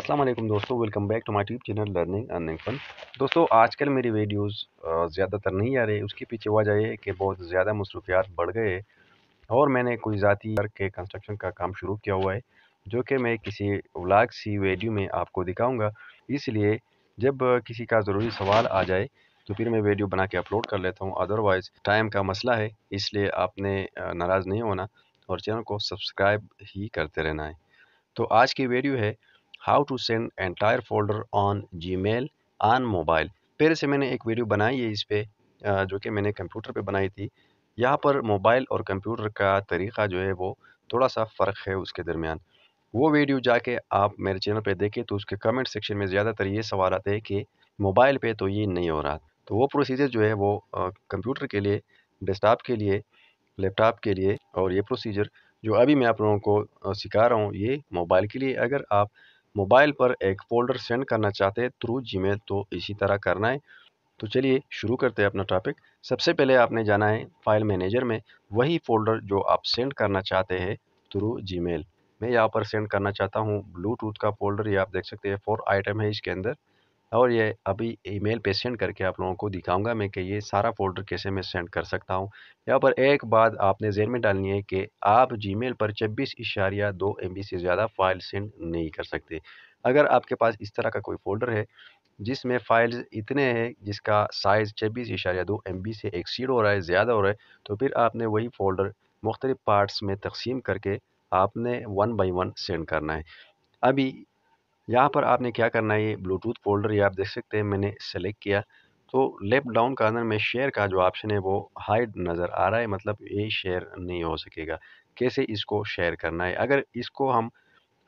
अस्सलाम वालेकुम दोस्तों welcome back to my tube channel learning earning fun दोस्तों आजकल मेरी वीडियोस ज़्यादातर नहीं आ रही उसके पीछे वजह है कि बहुत ज़्यादा मसरूफियात बढ़ गए और मैंने कोई ज़ाती के कंस्ट्रक्शन का काम शुरू किया हुआ है जो कि मैं किसी व्लाग सी वीडियो में आपको दिखाऊँगा इसलिए जब किसी का ज़रूरी सवाल आ जाए तो फिर मैं वीडियो बना के अपलोड कर लेता हूँ अदरवाइज़ टाइम का मसला है इसलिए आपने नाराज़ नहीं होना और चैनल को सब्सक्राइब ही करते रहना है तो आज की वीडियो है how to send entire folder on Gmail on mobile पहले से मैंने एक वीडियो बनाई है इस पर जो कि मैंने कंप्यूटर पे बनाई थी यहाँ पर मोबाइल और कंप्यूटर का तरीका जो है वो थोड़ा सा फ़र्क है उसके दरमियान वो वीडियो जाके आप मेरे चैनल पे देखें तो उसके कमेंट सेक्शन में ज़्यादातर ये सवाल आते हैं कि मोबाइल पे तो ये नहीं हो रहा तो वो प्रोसीजर जो है वो कंप्यूटर के लिए डेस्कटॉप के लिए लैपटॉप के लिए और ये प्रोसीजर जो अभी मैं आप लोगों को सिखा रहा हूँ ये मोबाइल के लिए अगर आप मोबाइल पर एक फोल्डर सेंड करना चाहते हैं थ्रू जी तो इसी तरह करना है तो चलिए शुरू करते हैं अपना टॉपिक सबसे पहले आपने जाना है फाइल मैनेजर में वही फोल्डर जो आप सेंड करना चाहते हैं थ्रू जी मैं यहाँ पर सेंड करना चाहता हूँ ब्लूटूथ का फोल्डर ये आप देख सकते हैं फोर आइटम है इसके अंदर और ये अभी ईमेल पे सेंड करके आप लोगों को दिखाऊंगा मैं कि ये सारा फोल्डर कैसे मैं सेंड कर सकता हूँ यहाँ पर एक बात आपने जेन में डालनी है कि आप जीमेल पर छब्बीस इशारिया दो एम से ज़्यादा फाइल सेंड नहीं कर सकते अगर आपके पास इस तरह का कोई फोल्डर है जिसमें फाइल्स इतने हैं जिसका साइज़ छब्बीस इशारिया दो एम से एक्सीड हो रहा है ज़्यादा हो रहा है तो फिर आपने वही फ़ोल्डर मुख्तलिफ़ पार्ट्स में तकसीम करके आपने वन बाई वन सेंड करना है अभी यहाँ पर आपने क्या करना है ये ब्लूटूथ फोल्डर ये आप देख सकते हैं मैंने सेलेक्ट किया तो लेफ्ट डाउन अंदर में शेयर का जो ऑप्शन है वो हाइड नज़र आ रहा है मतलब ये शेयर नहीं हो सकेगा कैसे इसको शेयर करना है अगर इसको हम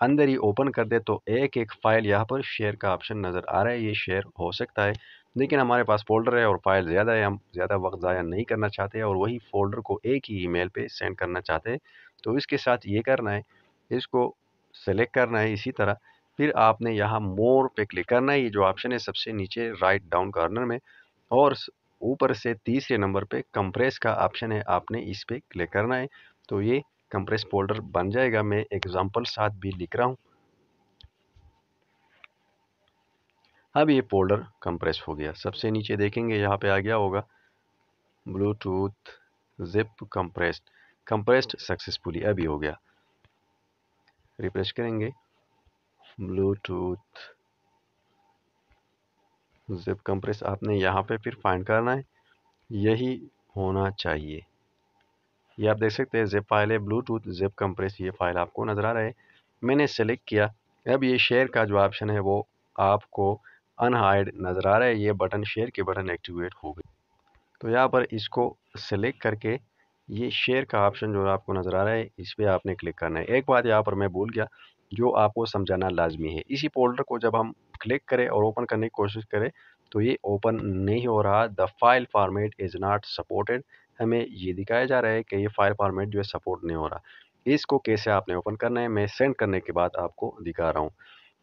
अंदर ही ओपन कर दे तो एक एक फ़ाइल यहाँ पर शेयर का ऑप्शन नज़र आ रहा है ये शेयर हो सकता है लेकिन हमारे पास फोल्डर है और फाइल ज़्यादा है हम ज़्यादा वक्त ज़ाया नहीं करना चाहते और वही फोल्डर को एक ही ईमेल पे सेंड करना चाहते हैं तो इसके साथ ये करना है इसको सेलेक्ट करना है इसी तरह फिर आपने यहाँ मोर पे क्लिक करना है ये जो ऑप्शन है सबसे नीचे राइट डाउन कॉर्नर में और ऊपर से तीसरे नंबर पे कंप्रेस का ऑप्शन है आपने इस पर क्लिक करना है तो ये कंप्रेस फोल्डर बन जाएगा मैं एग्जाम्पल साथ भी लिख रहा हूँ अब ये फोल्डर कंप्रेस हो गया सबसे नीचे देखेंगे यहाँ पे आ गया होगा Bluetooth zip compressed compressed successfully अभी हो गया रिफ्रेश करेंगे ब्लूटूथ जिप कंप्रेस आपने यहाँ पे फिर फाइंड करना है यही होना चाहिए ये आप देख सकते हैं जिप फाइल है ब्लूटूथ जिप कंप्रेस ये फाइल आपको नज़र आ रहा है मैंने सेलेक्ट किया अब ये शेयर का जो ऑप्शन है वो आपको अनहाइड नज़र आ रहा है ये बटन शेयर के बटन एक्टिवेट हो गए तो यहाँ पर इसको सेलेक्ट करके ये शेयर का ऑप्शन जो आपको नज़र आ रहा है इस पर आपने क्लिक करना है एक बात यहाँ पर मैं भूल गया जो आपको समझाना लाजमी है इसी फोल्डर को जब हम क्लिक करें और ओपन करने की कोशिश करें तो ये ओपन नहीं हो रहा the file format is not supported हमें ये दिखाया जा रहा है कि ये फाइल फॉर्मेट जो है सपोर्ट नहीं हो रहा इसको कैसे आपने ओपन करना है मैं सेंड करने के बाद आपको दिखा रहा हूँ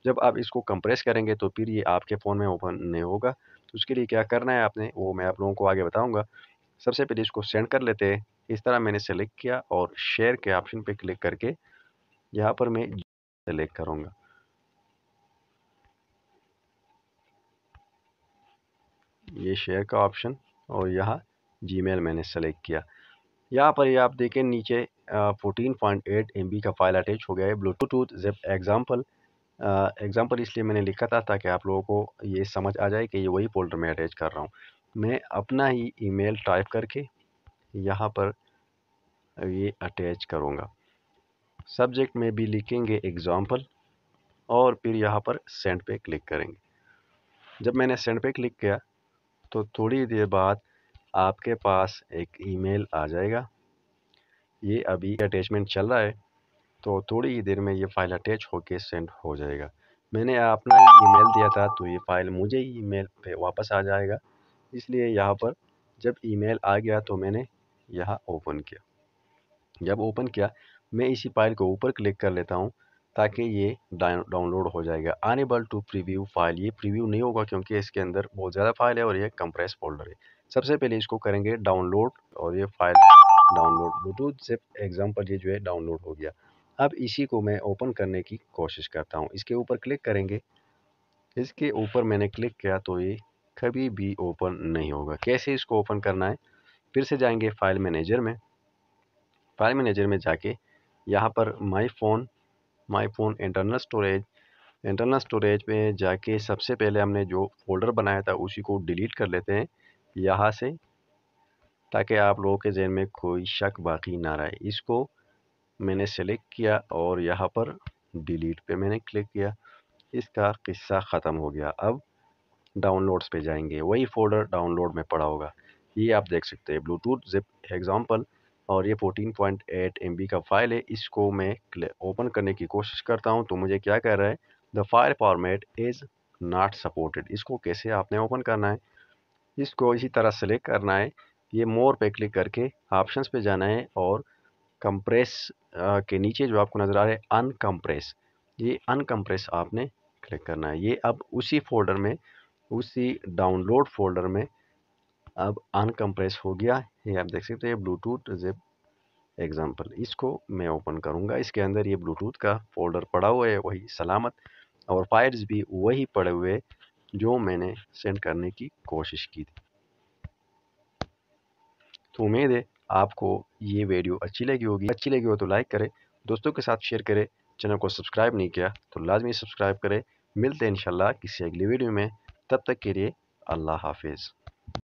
जब आप इसको कंप्रेस करेंगे तो फिर ये आपके फ़ोन में ओपन नहीं होगा तो उसके लिए क्या करना है आपने वो मैं आप लोगों को आगे बताऊँगा सबसे पहले इसको सेंड कर लेते हैं इस तरह मैंने सेलेक्ट किया और शेयर के ऑप्शन पर क्लिक करके यहाँ पर मैं सेलेक्ट करूँगा ये शेयर का ऑप्शन और यहाँ जीमेल मैंने सेलेक्ट किया यहाँ पर ये आप देखें नीचे fourteen point eight M B का फाइल अटैच हो गया है ब्लूटूथ जेप एग्ज़ाम्पल एग्ज़ाम्पल इसलिए मैंने लिखा था ताकि आप लोगों को ये समझ आ जाए कि ये वही फोल्डर में अटैच कर रहा हूँ मैं अपना ही ईमेल टाइप करके यहाँ पर ये अटैच करूँगा सब्जेक्ट में भी लिखेंगे एग्ज़ाम्पल और फिर यहाँ पर सेंड पे क्लिक करेंगे जब मैंने सेंड पे क्लिक किया तो थोड़ी देर बाद आपके पास एक ईमेल आ जाएगा ये अभी अटैचमेंट चल रहा है तो थोड़ी ही देर में ये फ़ाइल अटैच होके सेंड हो जाएगा मैंने अपना ईमेल दिया था तो ये फ़ाइल मुझे ही ईमेल पे वापस आ जाएगा इसलिए यहाँ पर जब ईमेल आ गया तो मैंने यहाँ ओपन किया जब ओपन किया मैं इसी फाइल को ऊपर क्लिक कर लेता हूँ ताकि ये डाउनलोड हो जाएगा अनेबल टू प्रीव्यू फाइल ये प्रीव्यू नहीं होगा क्योंकि इसके अंदर बहुत ज़्यादा फाइल है और ये कंप्रेस फोल्डर है सबसे पहले इसको करेंगे डाउनलोड और ये फाइल डाउनलोड ब्लूटूथ से एग्जाम्पल ये जो है डाउनलोड हो गया अब इसी को मैं ओपन करने की कोशिश करता हूँ इसके ऊपर क्लिक करेंगे इसके ऊपर मैंने क्लिक किया तो ये कभी भी ओपन नहीं होगा कैसे इसको ओपन करना है फिर से जाएंगे फाइल मैनेजर में फाइल मैनेजर में जाके यहाँ पर my phone my phone internal storage internal storage में जाके सबसे पहले हमने जो फोल्डर बनाया था उसी को डिलीट कर लेते हैं यहाँ से ताकि आप लोगों के जहन में कोई शक बाकी ना रहे इसको मैंने सेलेक्ट किया और यहाँ पर डिलीट पे मैंने क्लिक किया इसका किस्सा ख़त्म हो गया अब डाउनलोड्स पे जाएंगे वही फोल्डर डाउनलोड में पड़ा होगा ये आप देख सकते हैं ब्लूटूथ जिप एग्ज़ाम्पल और ये 14.8 बी का फाइल है इसको मैं ओपन करने की कोशिश करता हूँ तो मुझे क्या कह रहा है the file format is not supported इसको कैसे आपने ओपन करना है इसको इसी तरह सेलेक्ट करना है ये मोर पे क्लिक करके ऑप्शंस पे जाना है और कंप्रेस के नीचे जो आपको नज़र आ रहा है अनकम्प्रेस ये अनकम्प्रेस आपने क्लिक करना है ये अब उसी फोल्डर में उसी डाउनलोड फोल्डर में अब अनकम्प्रेस हो गया ये आप देख सकते हैं ब्लूटूथ जिप एग्ज़ाम्पल इसको मैं ओपन करूँगा इसके अंदर ये ब्लूटूथ का फोल्डर पड़ा हुआ है वही सलामत और फाइल्स भी वही पड़े हुए जो मैंने सेंड करने की कोशिश की थी तो उम्मीद है आपको ये वीडियो अच्छी लगी होगी अच्छी लगी हो तो लाइक करें दोस्तों के साथ शेयर करें चैनल को सब्सक्राइब नहीं किया तो लाजमी सब्सक्राइब करें मिलते हैं इंशाल्लाह किसी अगली वीडियो में तब तक के लिए अल्लाह हाफिज़